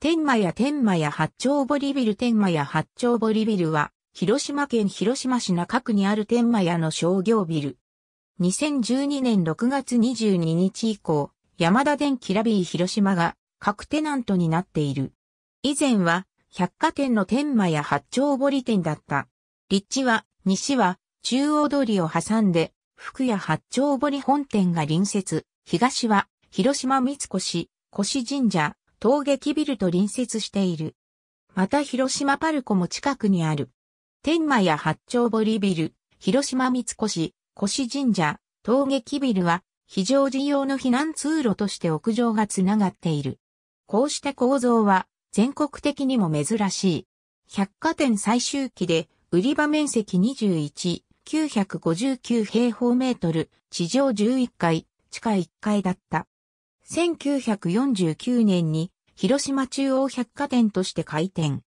天満屋天満屋八丁堀ビル天満屋八丁堀ビルは、広島県広島市中区にある天満屋の商業ビル。2012年6月22日以降、山田電機ラビー広島が各テナントになっている。以前は、百貨店の天満屋八丁堀店だった。立地は、西は、中央通りを挟んで、福屋八丁堀本店が隣接、東は、広島三越、越神社、陶劇ビルと隣接している。また広島パルコも近くにある。天満や八丁堀ビル、広島三越、越神社、陶劇ビルは非常時用の避難通路として屋上がつながっている。こうした構造は全国的にも珍しい。百貨店最終期で売り場面積21、959平方メートル、地上11階、地下1階だった。1949年に広島中央百貨店として開店。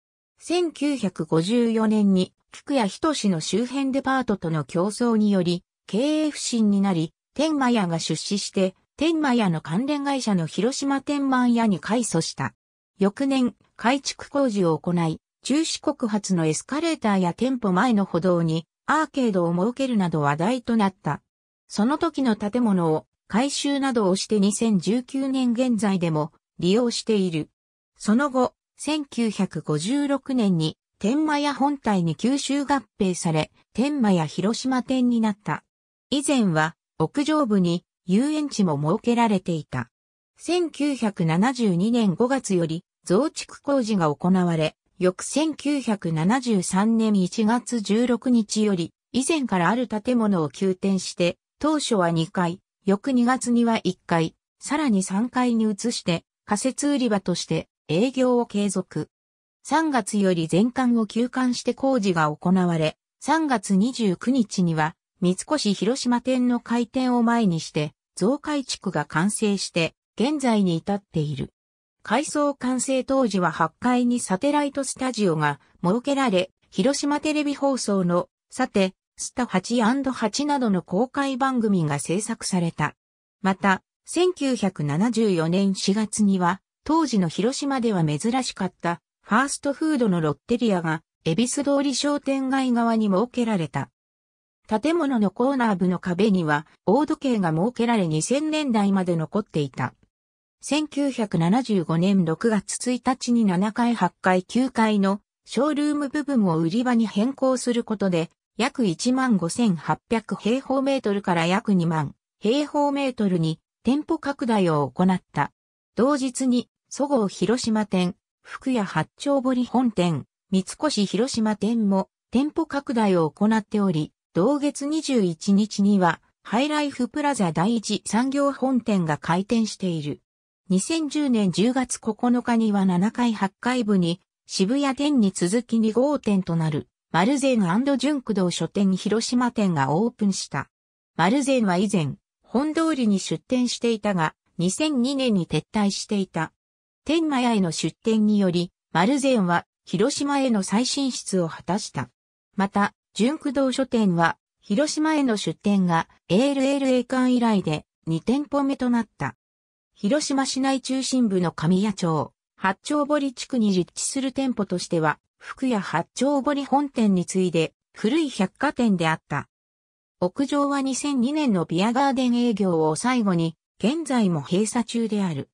1954年に福谷仁の周辺デパートとの競争により経営不振になり、天満屋が出資して天満屋の関連会社の広島天満屋に改祖した。翌年、改築工事を行い、中止告発のエスカレーターや店舗前の歩道にアーケードを設けるなど話題となった。その時の建物を改修などをして2019年現在でも利用している。その後、1956年に天満屋本体に吸収合併され、天満屋広島店になった。以前は屋上部に遊園地も設けられていた。1972年5月より増築工事が行われ、翌1973年1月16日より以前からある建物を急転して、当初は2階、翌2月には1階、さらに3階に移して仮設売り場として営業を継続。3月より全館を休館して工事が行われ、3月29日には三越広島店の開店を前にして、増改築が完成して、現在に至っている。改装完成当時は8階にサテライトスタジオが設けられ、広島テレビ放送の、さて、スタ 8&8 などの公開番組が制作された。また、1974年4月には、当時の広島では珍しかったファーストフードのロッテリアが、恵比寿通り商店街側に設けられた。建物のコーナー部の壁には、大時計が設けられ2000年代まで残っていた。1975年6月1日に7階8階9階のショールーム部分を売り場に変更することで、約1万5800平方メートルから約2万平方メートルに店舗拡大を行った。同日に、そごう広島店、福屋八丁堀本店、三越広島店も店舗拡大を行っており、同月21日には、ハイライフプラザ第一産業本店が開店している。2010年10月9日には7階8階部に渋谷店に続き2号店となるマルゼン純駆動書店広島店がオープンした。マルゼンは以前、本通りに出店していたが、2002年に撤退していた。天満屋への出店により、マルゼンは広島への再進出を果たした。また、純駆動書店は、広島への出店が ALLA 館以来で2店舗目となった。広島市内中心部の神谷町、八丁堀地区に立地する店舗としては福屋八丁堀本店に次いで古い百貨店であった。屋上は2002年のビアガーデン営業を最後に、現在も閉鎖中である。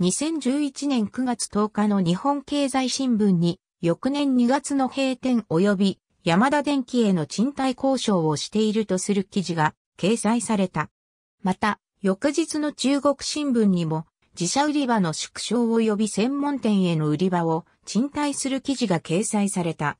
2011年9月10日の日本経済新聞に、翌年2月の閉店及び山田電機への賃貸交渉をしているとする記事が掲載された。また、翌日の中国新聞にも、自社売り場の縮小及び専門店への売り場を賃貸する記事が掲載された。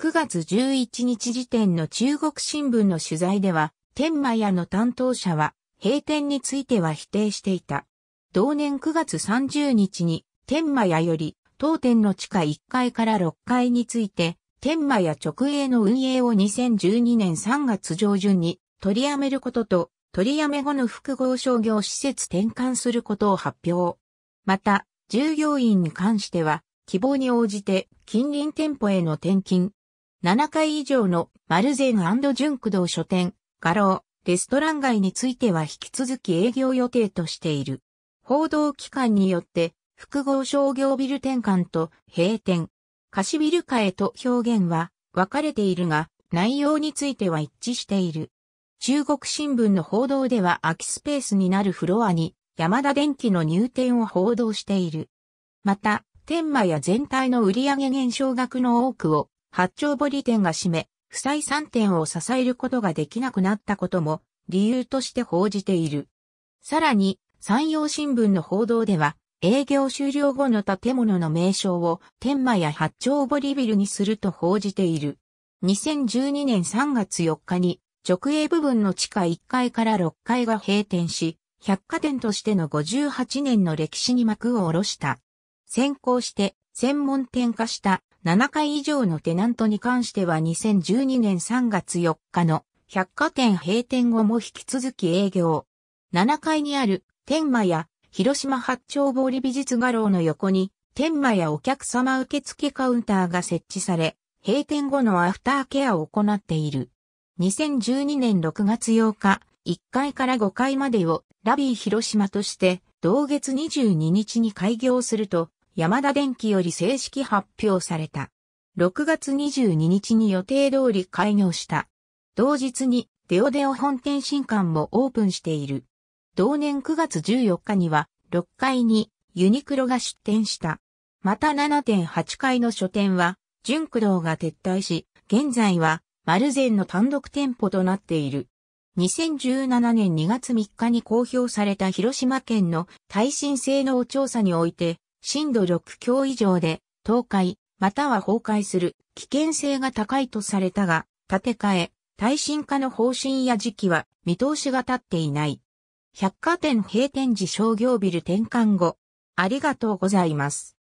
9月11日時点の中国新聞の取材では、天満屋の担当者は閉店については否定していた。同年9月30日に天満屋より当店の地下1階から6階について、天満屋直営の運営を2012年3月上旬に取りやめることと取りやめ後の複合商業施設転換することを発表。また、従業員に関しては、希望に応じて近隣店舗への転勤、7階以上のマルゼン純駆動書店、画廊、レストラン街については引き続き営業予定としている。報道機関によって、複合商業ビル転換と閉店、貸しビル化へと表現は分かれているが、内容については一致している。中国新聞の報道では空きスペースになるフロアに、山田電機の入店を報道している。また、天満屋全体の売上減少額の多くを、八丁堀店が占め、負債3店を支えることができなくなったことも、理由として報じている。さらに、山陽新聞の報道では、営業終了後の建物の名称を天満や八丁堀ビルにすると報じている。2012年3月4日に直営部分の地下1階から6階が閉店し、百貨店としての58年の歴史に幕を下ろした。先行して専門店化した7階以上のテナントに関しては2012年3月4日の百貨店閉店後も引き続き営業。7階にある天満屋、広島八丁堀美術画廊の横に天満屋お客様受付カウンターが設置され、閉店後のアフターケアを行っている。2012年6月8日、1階から5階までをラビー広島として同月22日に開業すると、山田電機より正式発表された。6月22日に予定通り開業した。同日にデオデオ本店新館もオープンしている。同年9月14日には6階にユニクロが出店した。また7.8階の書店は純駆動が撤退し、現在は丸善の単独店舗となっている。2017年2月3日に公表された広島県の耐震性能調査において、震度6強以上で倒壊、または崩壊する危険性が高いとされたが、建て替え、耐震化の方針や時期は見通しが立っていない。百貨店閉店時商業ビル転換後、ありがとうございます。